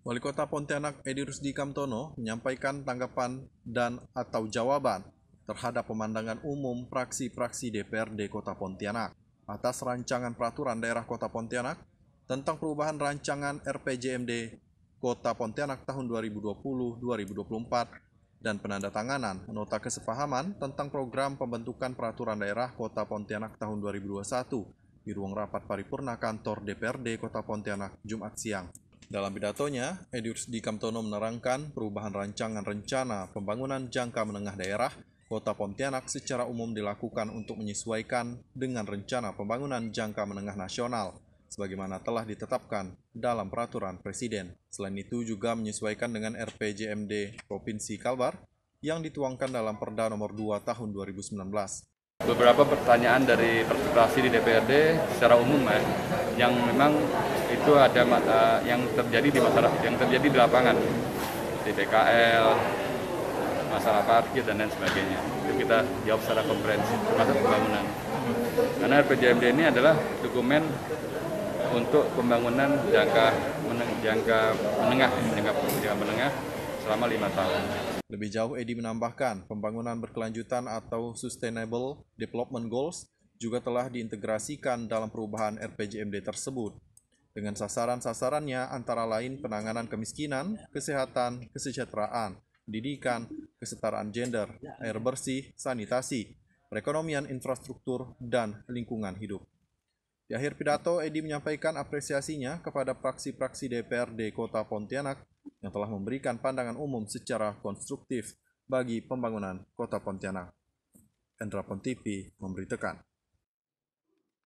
Wali Kota Pontianak Edi Rusdi Kamtono menyampaikan tanggapan dan atau jawaban terhadap pemandangan umum praksi-praksi DPRD Kota Pontianak atas rancangan peraturan daerah Kota Pontianak tentang perubahan rancangan RPJMD Kota Pontianak tahun 2020-2024 dan penandatanganan nota kesepahaman tentang program pembentukan peraturan daerah Kota Pontianak tahun 2021 di ruang rapat paripurna kantor DPRD Kota Pontianak Jumat siang. Dalam pidatonya, Edi Kamtono menerangkan perubahan rancangan rencana pembangunan jangka menengah daerah Kota Pontianak secara umum dilakukan untuk menyesuaikan dengan rencana pembangunan jangka menengah nasional sebagaimana telah ditetapkan dalam peraturan presiden. Selain itu juga menyesuaikan dengan RPJMD Provinsi Kalbar yang dituangkan dalam Perda Nomor 2 Tahun 2019. Beberapa pertanyaan dari praktisi di DPRD secara umum ya, yang memang itu ada mata yang terjadi di masyarakat yang terjadi di lapangan di BKL, masalah parkir dan lain sebagainya itu kita jawab secara komprehensif termasuk pembangunan karena RPJMD ini adalah dokumen untuk pembangunan jangka meneng, jangka menengah jangka, jangka menengah selama lima tahun. Lebih jauh, Edi menambahkan, pembangunan berkelanjutan atau Sustainable Development Goals juga telah diintegrasikan dalam perubahan RPJMD tersebut. Dengan sasaran-sasarannya antara lain penanganan kemiskinan, kesehatan, kesejahteraan, pendidikan, kesetaraan gender, air bersih, sanitasi, perekonomian infrastruktur, dan lingkungan hidup. Di akhir pidato, Edi menyampaikan apresiasinya kepada praksi-praksi DPRD Kota Pontianak yang telah memberikan pandangan umum secara konstruktif bagi pembangunan Kota Pontianak. Endra Pontipi memberitakan.